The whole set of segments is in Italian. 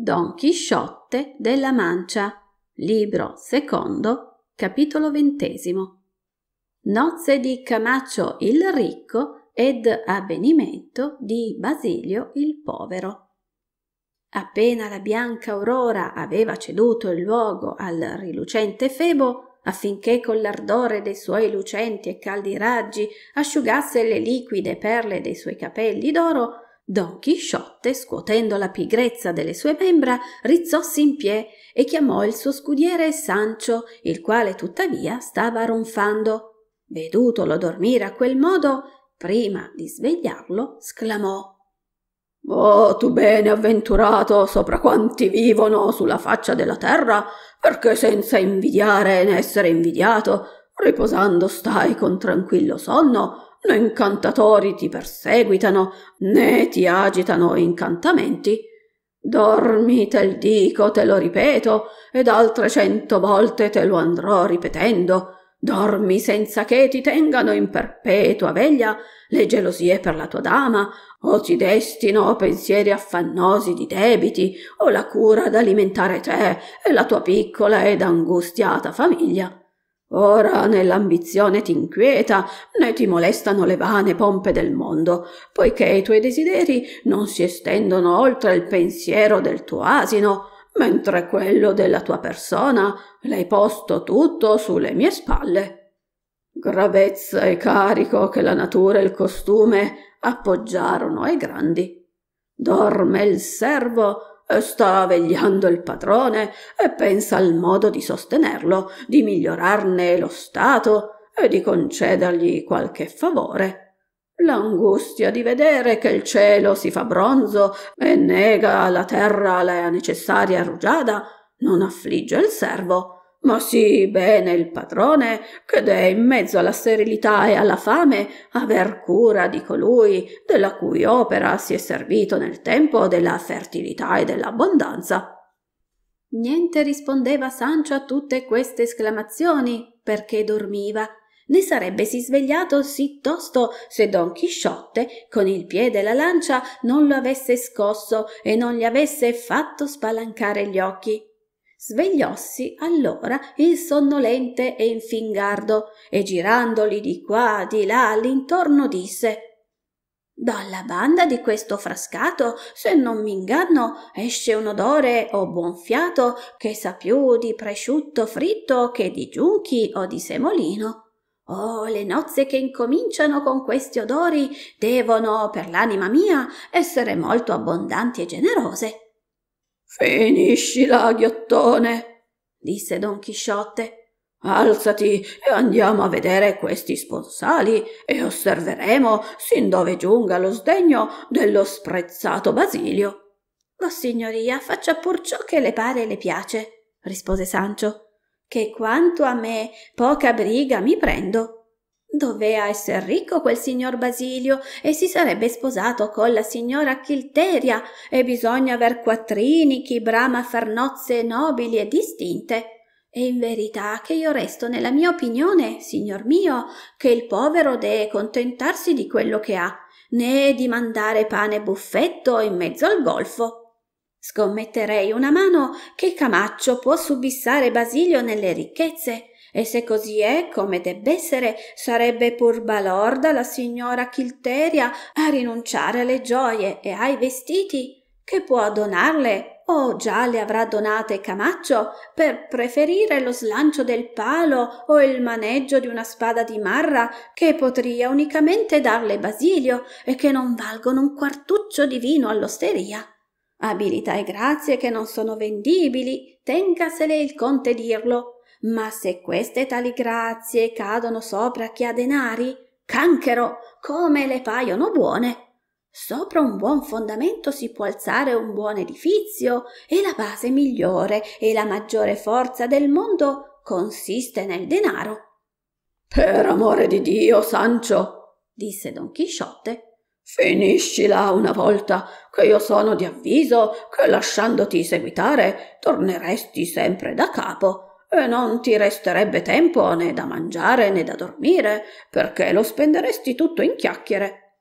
Don Chisciotte della Mancia, libro secondo, capitolo ventesimo. Nozze di Camaccio il ricco ed avvenimento di Basilio il povero. Appena la bianca aurora aveva ceduto il luogo al rilucente febo, affinché con l'ardore dei suoi lucenti e caldi raggi asciugasse le liquide perle dei suoi capelli d'oro, Don Chisciotte, scuotendo la pigrezza delle sue membra, rizzossi in pie e chiamò il suo scudiere Sancio, il quale tuttavia stava ronfando. Vedutolo dormire a quel modo, prima di svegliarlo, sclamò Oh, tu avventurato sopra quanti vivono sulla faccia della terra, perché senza invidiare né essere invidiato, riposando stai con tranquillo sonno, né incantatori ti perseguitano, né ti agitano incantamenti. Dormi, te il dico, te lo ripeto, ed altre cento volte te lo andrò ripetendo. Dormi senza che ti tengano in perpetua veglia le gelosie per la tua dama, o ti destino pensieri affannosi di debiti, o la cura ad alimentare te e la tua piccola ed angustiata famiglia. Ora né l'ambizione ti inquieta, né ti molestano le vane pompe del mondo, poiché i tuoi desideri non si estendono oltre il pensiero del tuo asino, mentre quello della tua persona l'hai posto tutto sulle mie spalle. Gravezza e carico che la natura e il costume appoggiarono ai grandi. Dorme il servo eh, sta vegliando il padrone e pensa al modo di sostenerlo, di migliorarne lo stato e di concedergli qualche favore. L'angustia di vedere che il cielo si fa bronzo e nega alla terra la necessaria rugiada non affligge il servo ma sì bene il padrone che dee in mezzo alla sterilità e alla fame aver cura di colui della cui opera si è servito nel tempo della fertilità e dell'abbondanza. Niente rispondeva Sancio a tutte queste esclamazioni, perché dormiva. Ne sarebbe si svegliato sì tosto se Don Chisciotte, con il piede la lancia, non lo avesse scosso e non gli avesse fatto spalancare gli occhi svegliossi allora il sonnolente e infingardo e girandoli di qua di là all'intorno disse dalla banda di questo frascato, se non m'inganno, esce un odore o buon fiato che sa più di presciutto fritto che di giunchi o di semolino. Oh, le nozze che incominciano con questi odori devono, per l'anima mia, essere molto abbondanti e generose. Finiscila, ghiottone, disse Don Chisciotte. Alzati e andiamo a vedere questi sponsali e osserveremo sin dove giunga lo sdegno dello sprezzato Basilio. Vossignoria, faccia pur ciò che le pare e le piace, rispose Sancio, che quanto a me poca briga mi prendo Doveva esser ricco quel signor Basilio e si sarebbe sposato con la signora Chilteria e bisogna aver quattrini chi brama a far nozze nobili e distinte. E in verità che io resto nella mia opinione, signor mio, che il povero dee contentarsi di quello che ha, né di mandare pane buffetto in mezzo al golfo. Scommetterei una mano che Camaccio può subissare Basilio nelle ricchezze e se così è, come debb'essere, sarebbe pur balorda la signora Chilteria a rinunciare alle gioie e ai vestiti, che può donarle, o già le avrà donate Camaccio, per preferire lo slancio del palo o il maneggio di una spada di marra, che potria unicamente darle Basilio e che non valgono un quartuccio di vino all'osteria. Abilità e grazie che non sono vendibili, tengasele il conte dirlo ma se queste tali grazie cadono sopra chi ha denari, canchero, come le paiono buone. Sopra un buon fondamento si può alzare un buon edifizio e la base migliore e la maggiore forza del mondo consiste nel denaro. Per amore di Dio, Sancio, disse Don Chisciotte, finiscila una volta, che io sono di avviso che lasciandoti seguitare torneresti sempre da capo e non ti resterebbe tempo né da mangiare né da dormire, perché lo spenderesti tutto in chiacchiere.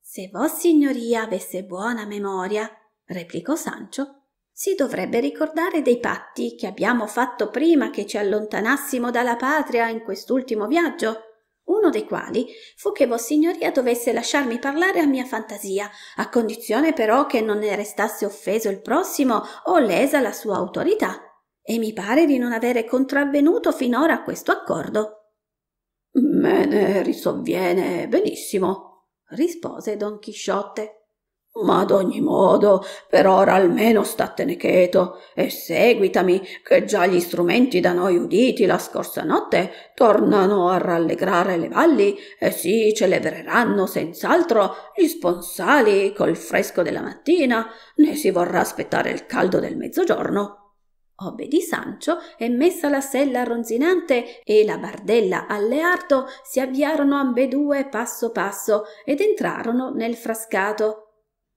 Se Vossignoria avesse buona memoria, replicò Sancio, si dovrebbe ricordare dei patti che abbiamo fatto prima che ci allontanassimo dalla patria in quest'ultimo viaggio, uno dei quali fu che Vossignoria dovesse lasciarmi parlare a mia fantasia, a condizione però che non ne restasse offeso il prossimo o lesa la sua autorità e mi pare di non avere contravvenuto finora a questo accordo. Me ne risovviene benissimo, rispose Don Chisciotte. Ma ad ogni modo, per ora almeno statene cheto e seguitami, che già gli strumenti da noi uditi la scorsa notte tornano a rallegrare le valli e si celebreranno senz'altro gli sponsali col fresco della mattina, né si vorrà aspettare il caldo del mezzogiorno. Obbe di Sancio e messa la sella ronzinante e la bardella alleardo si avviarono ambedue passo passo ed entrarono nel frascato.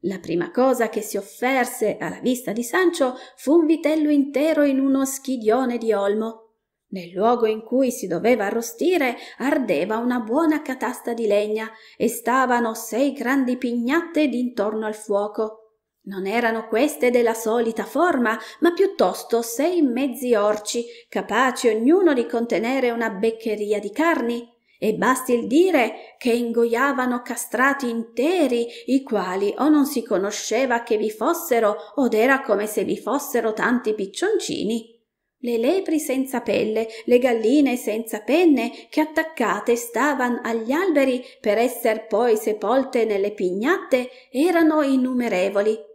La prima cosa che si offerse alla vista di Sancio fu un vitello intero in uno schidione di olmo. Nel luogo in cui si doveva arrostire ardeva una buona catasta di legna e stavano sei grandi pignatte d'intorno al fuoco. Non erano queste della solita forma, ma piuttosto sei mezzi orci, capaci ognuno di contenere una beccheria di carni. E basti il dire che ingoiavano castrati interi, i quali o non si conosceva che vi fossero, od era come se vi fossero tanti piccioncini le lepri senza pelle, le galline senza penne, che attaccate stavan agli alberi per esser poi sepolte nelle pignatte, erano innumerevoli.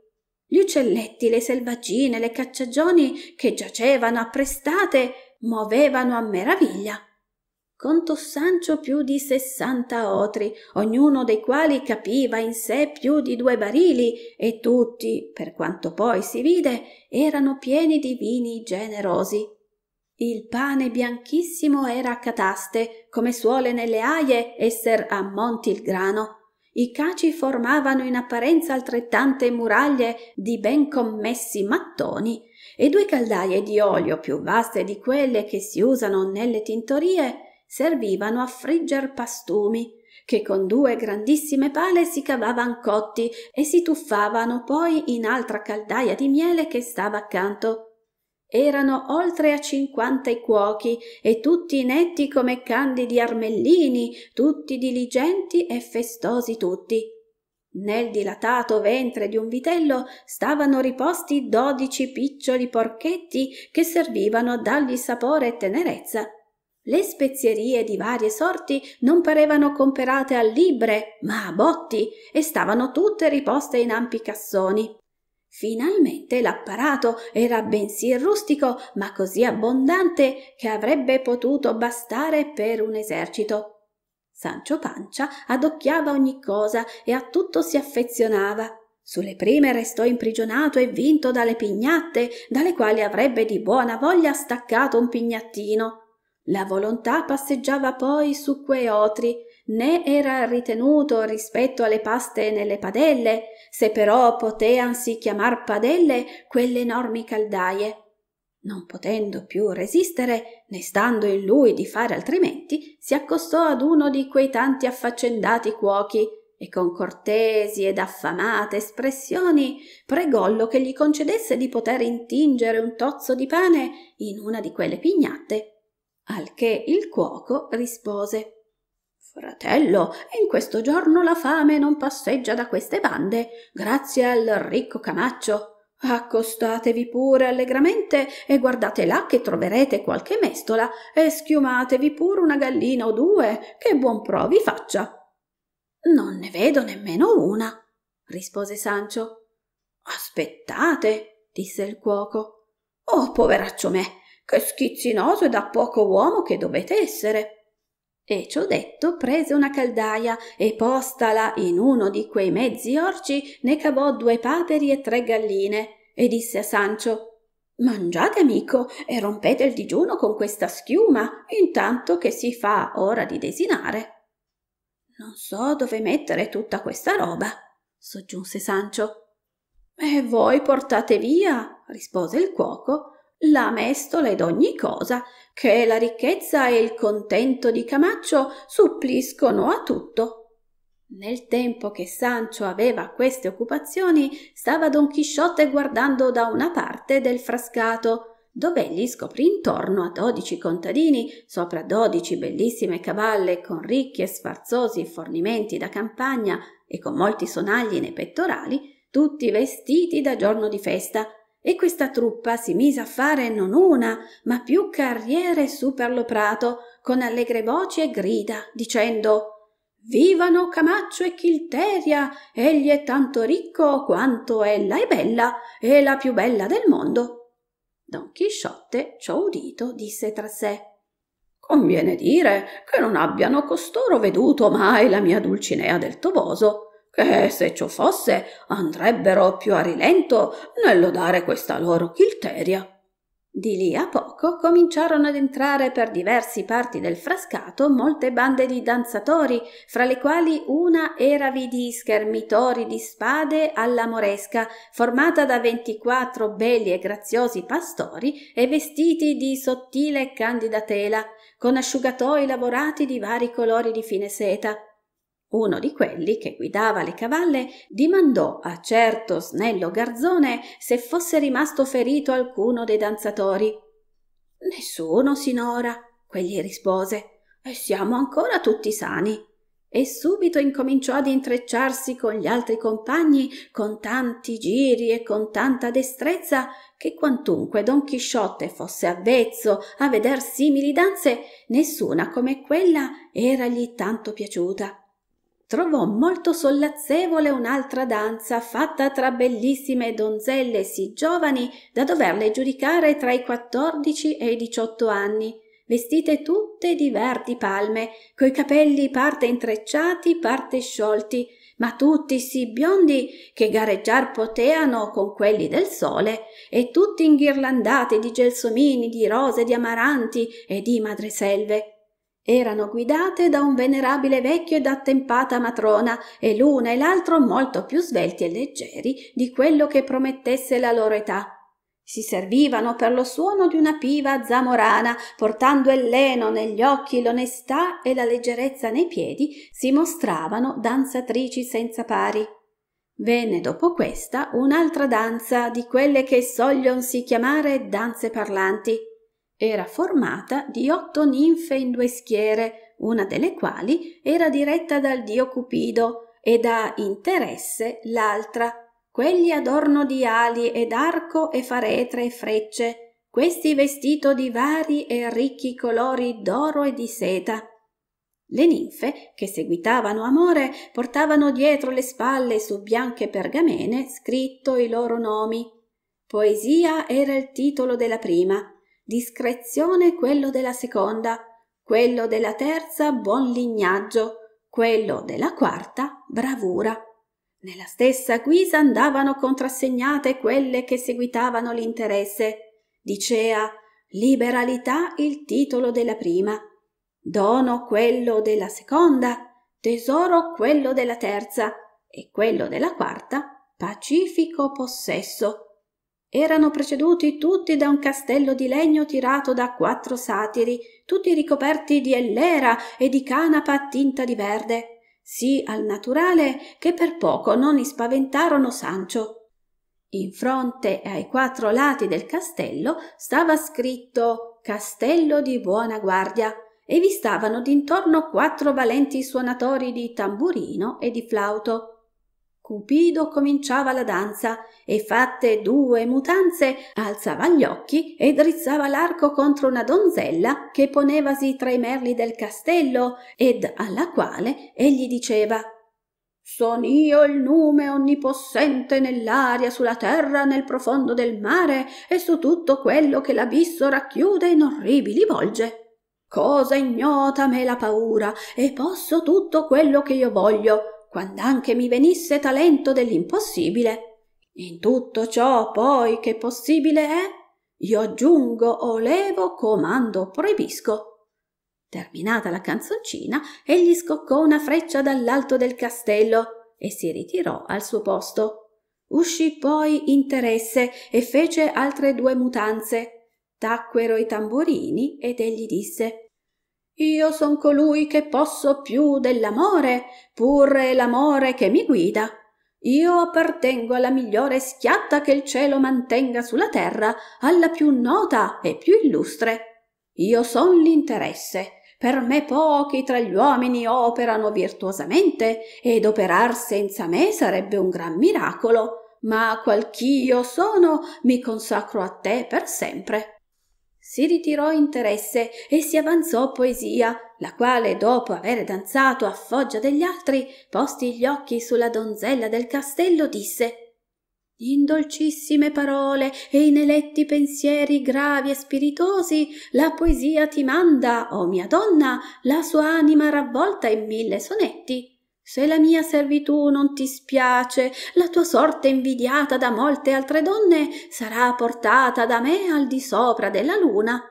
Gli uccelletti, le selvaggine, le cacciagioni che giacevano apprestate muovevano a meraviglia. Contò Sancio più di sessanta otri, ognuno dei quali capiva in sé più di due barili, e tutti, per quanto poi si vide, erano pieni di vini generosi. Il pane bianchissimo era a cataste, come suole nelle aie esser a monti il grano, i caci formavano in apparenza altrettante muraglie di ben commessi mattoni e due caldaie di olio più vaste di quelle che si usano nelle tintorie servivano a frigger pastumi che con due grandissime pale si cavavan cotti e si tuffavano poi in altra caldaia di miele che stava accanto erano oltre a cinquanta i cuochi e tutti netti come candidi armellini, tutti diligenti e festosi tutti. Nel dilatato ventre di un vitello stavano riposti dodici piccioli porchetti che servivano a dargli sapore e tenerezza. Le spezierie di varie sorti non parevano comperate a libre, ma a botti, e stavano tutte riposte in ampi cassoni. Finalmente l'apparato era bensì rustico, ma così abbondante che avrebbe potuto bastare per un esercito. Sancio Pancia adocchiava ogni cosa e a tutto si affezionava. Sulle prime restò imprigionato e vinto dalle pignatte, dalle quali avrebbe di buona voglia staccato un pignattino. La volontà passeggiava poi su quei otri né era ritenuto rispetto alle paste nelle padelle, se però poteansi chiamar padelle quelle enormi caldaie. Non potendo più resistere, né stando in lui di fare altrimenti, si accostò ad uno di quei tanti affaccendati cuochi e con cortesi ed affamate espressioni pregollo che gli concedesse di poter intingere un tozzo di pane in una di quelle pignatte. Al che il cuoco rispose fratello in questo giorno la fame non passeggia da queste bande grazie al ricco camaccio accostatevi pure allegramente e guardate là che troverete qualche mestola e schiumatevi pure una gallina o due che buon pro vi faccia non ne vedo nemmeno una rispose sancio aspettate disse il cuoco oh poveraccio me che schizzinoso e da poco uomo che dovete essere e ciò detto prese una caldaia e postala in uno di quei mezzi orci ne cavò due paperi e tre galline e disse a Sancio Mangiate, amico, e rompete il digiuno con questa schiuma, intanto che si fa ora di desinare. Non so dove mettere tutta questa roba, soggiunse Sancio. E voi portate via, rispose il cuoco, la mestola ed ogni cosa che la ricchezza e il contento di Camaccio suppliscono a tutto. Nel tempo che Sancio aveva queste occupazioni, stava Don Chisciotte guardando da una parte del frascato, dove egli scoprì intorno a dodici contadini, sopra dodici bellissime cavalle con ricchi e sfarzosi fornimenti da campagna e con molti sonagli nei pettorali, tutti vestiti da giorno di festa, e questa truppa si mise a fare non una, ma più carriere su per lo prato, con allegre voci e grida, dicendo Vivano Camaccio e Chilteria! Egli è tanto ricco quanto ella è bella, e la più bella del mondo. Don Chisciotte, ciò udito, disse tra sé Conviene dire che non abbiano costoro veduto mai la mia Dulcinea del Toboso che se ciò fosse andrebbero più a rilento nell'odare questa loro chilteria. Di lì a poco cominciarono ad entrare per diversi parti del frascato molte bande di danzatori, fra le quali una eravi di schermitori di spade alla moresca, formata da ventiquattro belli e graziosi pastori e vestiti di sottile e candida tela, con asciugatoi lavorati di vari colori di fine seta uno di quelli che guidava le cavalle dimandò a certo snello garzone se fosse rimasto ferito alcuno dei danzatori. Nessuno, sinora, quegli rispose, e siamo ancora tutti sani. E subito incominciò ad intrecciarsi con gli altri compagni con tanti giri e con tanta destrezza che quantunque Don Chisciotte fosse avvezzo a veder simili danze, nessuna come quella eragli tanto piaciuta trovò molto sollazzevole un'altra danza fatta tra bellissime donzelle sì giovani da doverle giudicare tra i quattordici e i diciotto anni, vestite tutte di verdi palme, coi capelli parte intrecciati, parte sciolti, ma tutti sì biondi che gareggiar poteano con quelli del sole, e tutti inghirlandati di gelsomini, di rose, di amaranti e di madreselve erano guidate da un venerabile vecchio ed attempata matrona, e l'una e l'altro molto più svelti e leggeri di quello che promettesse la loro età. Si servivano per lo suono di una piva zamorana, portando il leno negli occhi, l'onestà e la leggerezza nei piedi, si mostravano danzatrici senza pari. Venne dopo questa un'altra danza, di quelle che sogliono si chiamare danze parlanti era formata di otto ninfe in due schiere, una delle quali era diretta dal dio Cupido e da interesse l'altra. Quelli adorno di ali ed arco e faretre e frecce, questi vestito di vari e ricchi colori d'oro e di seta. Le ninfe, che seguitavano amore, portavano dietro le spalle su bianche pergamene scritto i loro nomi. Poesia era il titolo della prima, discrezione quello della seconda, quello della terza buon lignaggio, quello della quarta bravura. Nella stessa guisa andavano contrassegnate quelle che seguitavano l'interesse. Dicea liberalità il titolo della prima, dono quello della seconda, tesoro quello della terza e quello della quarta pacifico possesso erano preceduti tutti da un castello di legno tirato da quattro satiri, tutti ricoperti di ellera e di canapa tinta di verde, sì al naturale che per poco non ispaventarono Sancio. In fronte e ai quattro lati del castello stava scritto Castello di buona guardia e vi stavano d'intorno quattro valenti suonatori di tamburino e di flauto Cupido cominciava la danza e fatte due mutanze alzava gli occhi e drizzava l'arco contro una donzella che ponevasi tra i merli del castello ed alla quale egli diceva Son io il nume onnipossente nell'aria, sulla terra, nel profondo del mare e su tutto quello che l'abisso racchiude in orribili volge. Cosa ignota me la paura e posso tutto quello che io voglio quand'anche mi venisse talento dell'impossibile. In tutto ciò poi che possibile è, io aggiungo o levo, comando proibisco. Terminata la canzoncina, egli scoccò una freccia dall'alto del castello e si ritirò al suo posto. Uscì poi interesse e fece altre due mutanze. Tacquero i tamburini ed egli disse io son colui che posso più dell'amore, pur è l'amore che mi guida. Io appartengo alla migliore schiatta che il cielo mantenga sulla terra, alla più nota e più illustre. Io son l'interesse. Per me pochi tra gli uomini operano virtuosamente, ed operar senza me sarebbe un gran miracolo. Ma qual ch'io sono, mi consacro a te per sempre si ritirò interesse e si avanzò poesia, la quale, dopo aver danzato a foggia degli altri, posti gli occhi sulla donzella del castello, disse in dolcissime parole e in eletti pensieri gravi e spiritosi la poesia ti manda, o oh mia donna, la sua anima ravvolta in mille sonetti se la mia servitù non ti spiace, la tua sorte invidiata da molte altre donne sarà portata da me al di sopra della luna.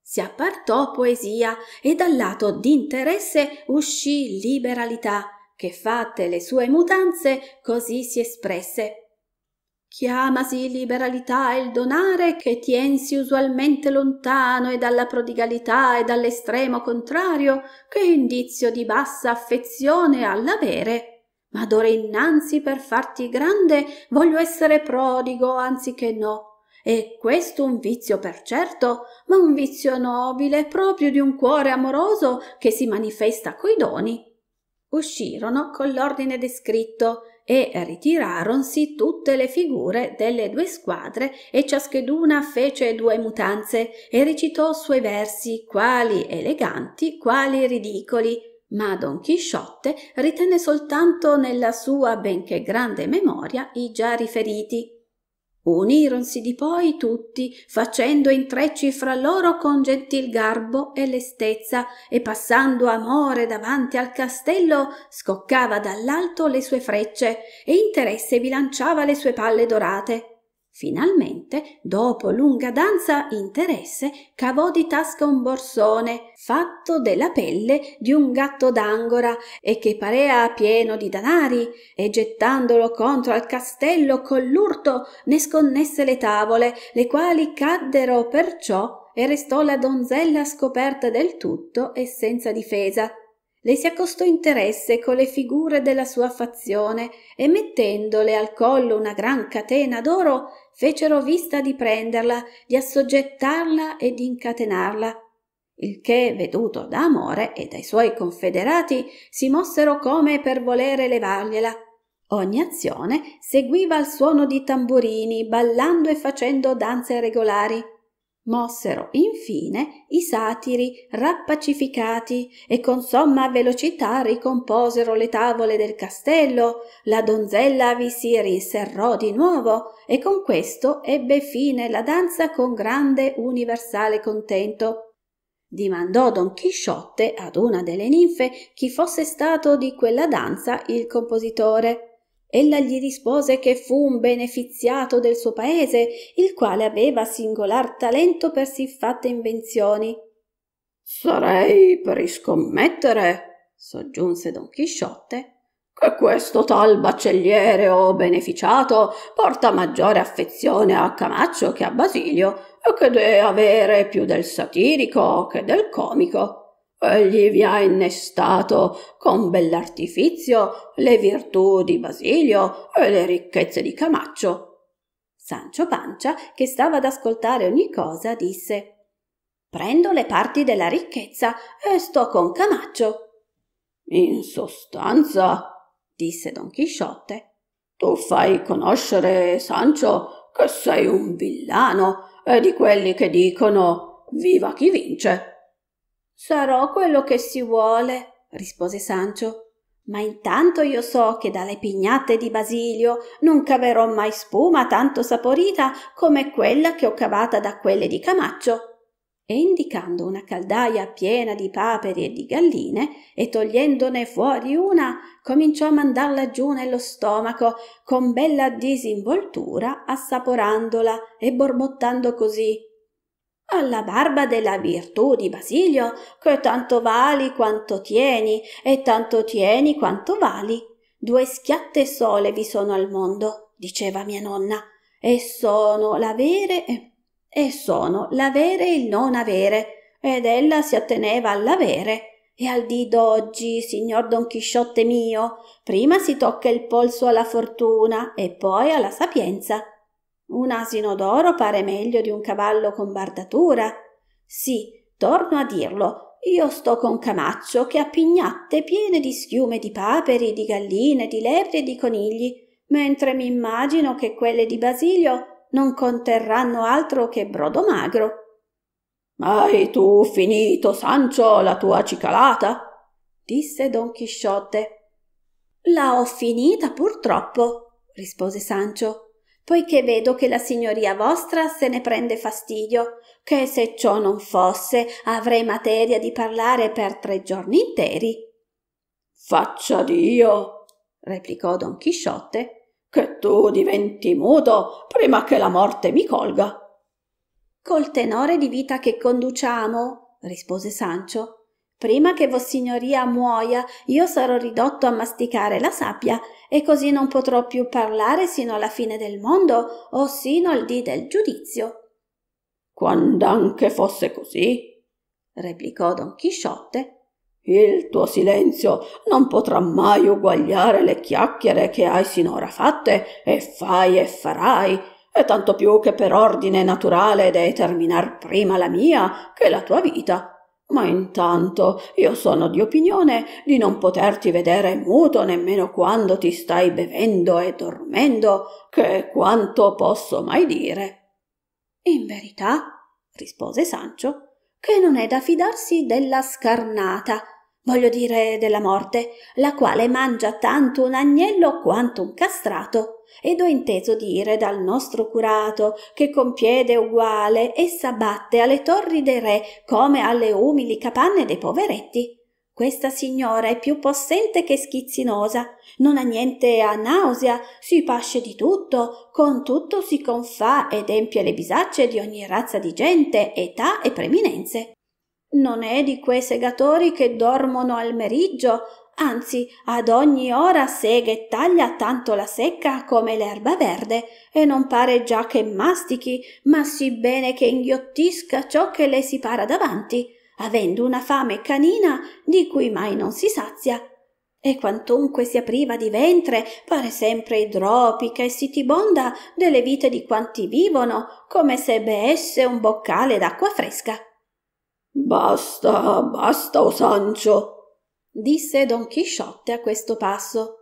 Si appartò poesia e dal lato d'interesse uscì liberalità, che fatte le sue mutanze così si espresse chiamasi liberalità il donare che tiensi usualmente lontano e dalla prodigalità e dall'estremo contrario che indizio di bassa affezione all'avere ma d'ora innanzi per farti grande voglio essere prodigo anziché no e questo un vizio per certo, ma un vizio nobile proprio di un cuore amoroso che si manifesta coi doni. Uscirono con l'ordine descritto e ritiraronsi tutte le figure delle due squadre e ciascheduna fece due mutanze e recitò suoi versi quali eleganti quali ridicoli ma don chisciotte ritenne soltanto nella sua benché grande memoria i già riferiti unironsi di poi tutti facendo intrecci fra loro con gentil garbo e lestezza e passando amore davanti al castello scoccava dall'alto le sue frecce e interesse vi lanciava le sue palle dorate Finalmente, dopo lunga danza interesse, cavò di tasca un borsone fatto della pelle di un gatto d'angora e che parea pieno di danari e gettandolo contro al castello con l'urto ne sconnesse le tavole, le quali caddero perciò e restò la donzella scoperta del tutto e senza difesa le si accostò interesse con le figure della sua fazione e mettendole al collo una gran catena d'oro fecero vista di prenderla, di assoggettarla e di incatenarla, il che, veduto da Amore e dai suoi confederati, si mossero come per volere levargliela. Ogni azione seguiva al suono di tamburini, ballando e facendo danze regolari mossero infine i satiri rappacificati e con somma velocità ricomposero le tavole del castello la donzella vi si riserrò di nuovo e con questo ebbe fine la danza con grande universale contento dimandò don chisciotte ad una delle ninfe chi fosse stato di quella danza il compositore Ella gli rispose che fu un beneficiato del suo paese, il quale aveva singolar talento per siffatte invenzioni. Sarei per riscommettere, soggiunse Don Chisciotte, che questo tal baccelliere o beneficiato porta maggiore affezione a Camaccio che a Basilio, e che deve avere più del satirico che del comico egli vi ha innestato con bell'artifizio le virtù di Basilio e le ricchezze di Camaccio. Sancio Pancia, che stava ad ascoltare ogni cosa, disse Prendo le parti della ricchezza e sto con Camaccio. In sostanza, disse Don Chisciotte, tu fai conoscere, Sancio, che sei un villano e di quelli che dicono viva chi vince. Sarò quello che si vuole, rispose Sancio. Ma intanto io so che dalle pignatte di Basilio non caverò mai spuma tanto saporita come quella che ho cavata da quelle di Camaccio. E indicando una caldaia piena di paperi e di galline, e togliendone fuori una, cominciò a mandarla giù nello stomaco con bella disinvoltura, assaporandola e borbottando così alla barba della virtù di Basilio, che tanto vali quanto tieni, e tanto tieni quanto vali. Due schiatte sole vi sono al mondo, diceva mia nonna, e sono l'avere e sono l'avere e il non avere, ed ella si atteneva all'avere. E al dì d'oggi, signor Don Chisciotte mio, prima si tocca il polso alla fortuna e poi alla sapienza un asino d'oro pare meglio di un cavallo con bardatura. Sì, torno a dirlo, io sto con Camaccio che ha pignatte piene di schiume di paperi, di galline, di lepri e di conigli, mentre mi immagino che quelle di Basilio non conterranno altro che brodo magro. Hai tu finito, Sancio, la tua cicalata? disse Don Chisciotte. La ho finita purtroppo, rispose Sancio poiché vedo che la signoria vostra se ne prende fastidio, che se ciò non fosse avrei materia di parlare per tre giorni interi. Faccia Dio, replicò Don Chisciotte, che tu diventi muto prima che la morte mi colga. Col tenore di vita che conduciamo, rispose Sancio, Prima che Vossignoria muoia, io sarò ridotto a masticare la sabbia e così non potrò più parlare sino alla fine del mondo o sino al dì del giudizio. Quando anche fosse così, replicò Don Chisciotte, il tuo silenzio non potrà mai uguagliare le chiacchiere che hai sinora fatte e fai e farai, e tanto più che per ordine naturale determinar prima la mia che la tua vita ma intanto io sono di opinione di non poterti vedere muto nemmeno quando ti stai bevendo e dormendo, che quanto posso mai dire. In verità, rispose Sancio, che non è da fidarsi della scarnata, voglio dire della morte, la quale mangia tanto un agnello quanto un castrato ed ho inteso dire dal nostro curato che con piede uguale essa batte alle torri dei re come alle umili capanne dei poveretti. Questa signora è più possente che schizzinosa, non ha niente a nausea, si pasce di tutto, con tutto si confà ed empie le bisacce di ogni razza di gente, età e preminenze. Non è di quei segatori che dormono al meriggio, anzi ad ogni ora sega e taglia tanto la secca come l'erba verde, e non pare già che mastichi, ma sì bene che inghiottisca ciò che le si para davanti, avendo una fame canina di cui mai non si sazia. E quantunque sia priva di ventre, pare sempre idropica e si tibonda delle vite di quanti vivono, come se beesse un boccale d'acqua fresca. Basta, basta, o Sancio, disse Don Chisciotte a questo passo.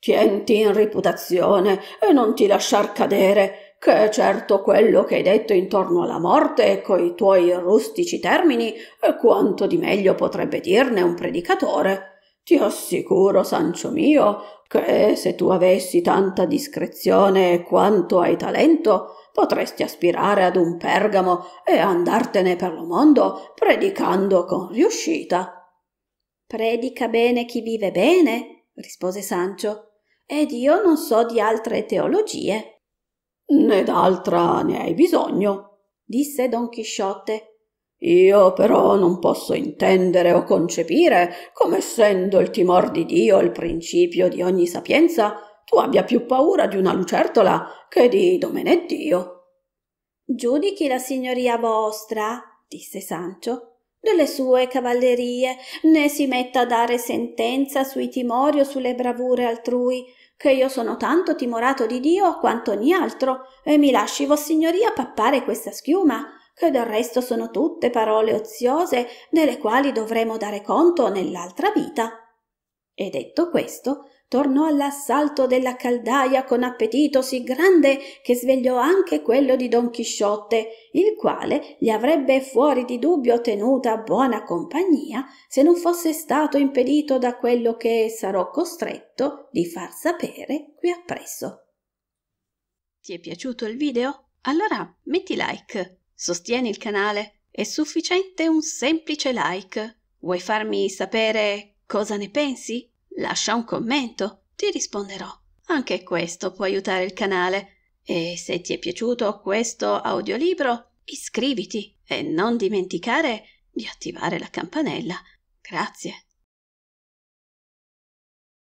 Tienti in riputazione e non ti lasciar cadere, che certo quello che hai detto intorno alla morte coi tuoi rustici termini è quanto di meglio potrebbe dirne un predicatore. Ti assicuro, Sancio mio, che se tu avessi tanta discrezione quanto hai talento, potresti aspirare ad un pergamo e andartene per lo mondo predicando con riuscita. Predica bene chi vive bene, rispose Sancio, ed io non so di altre teologie. Né d'altra ne hai bisogno, disse Don Chisciotte. Io però non posso intendere o concepire come essendo il timor di Dio il principio di ogni sapienza, tu abbia più paura di una lucertola che di Domeneddio. Giudichi la signoria vostra, disse Sancio, delle sue cavallerie, né si metta a dare sentenza sui timori o sulle bravure altrui, che io sono tanto timorato di Dio quanto ogni altro, e mi lasci vossignoria pappare questa schiuma, che del resto sono tutte parole oziose delle quali dovremo dare conto nell'altra vita. E detto questo, tornò all'assalto della caldaia con appetito sì grande che svegliò anche quello di don chisciotte il quale gli avrebbe fuori di dubbio tenuta buona compagnia se non fosse stato impedito da quello che sarò costretto di far sapere qui appresso ti è piaciuto il video allora metti like sostieni il canale è sufficiente un semplice like vuoi farmi sapere cosa ne pensi Lascia un commento, ti risponderò. Anche questo può aiutare il canale. E se ti è piaciuto questo audiolibro, iscriviti e non dimenticare di attivare la campanella. Grazie.